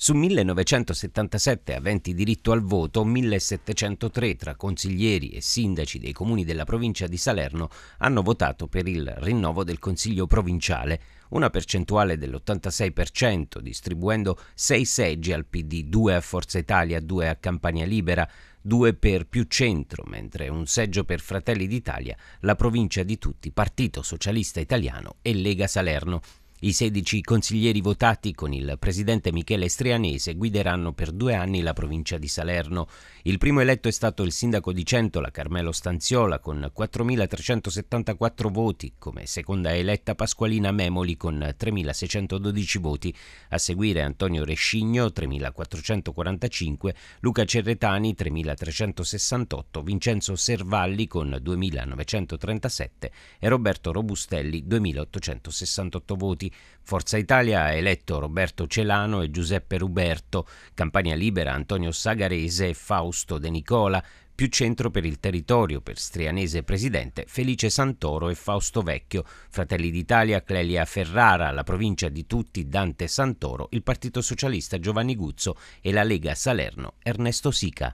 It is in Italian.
Su 1977 aventi diritto al voto, 1703 tra consiglieri e sindaci dei comuni della provincia di Salerno hanno votato per il rinnovo del consiglio provinciale, una percentuale dell'86%, distribuendo 6 seggi al PD, 2 a Forza Italia, 2 a Campania Libera, 2 per più centro, mentre un seggio per Fratelli d'Italia, la provincia di tutti, Partito Socialista Italiano e Lega Salerno. I 16 consiglieri votati con il presidente Michele Strianese guideranno per due anni la provincia di Salerno. Il primo eletto è stato il sindaco di Centola, Carmelo Stanziola, con 4.374 voti, come seconda eletta Pasqualina Memoli con 3.612 voti, a seguire Antonio Rescigno 3.445, Luca Cerretani 3.368, Vincenzo Servalli con 2.937 e Roberto Robustelli 2.868 voti. Forza Italia ha eletto Roberto Celano e Giuseppe Ruberto, Campania Libera Antonio Sagarese e Fausto De Nicola, più centro per il territorio per Strianese Presidente Felice Santoro e Fausto Vecchio, Fratelli d'Italia Clelia Ferrara, la provincia di tutti Dante Santoro, il Partito Socialista Giovanni Guzzo e la Lega Salerno Ernesto Sica.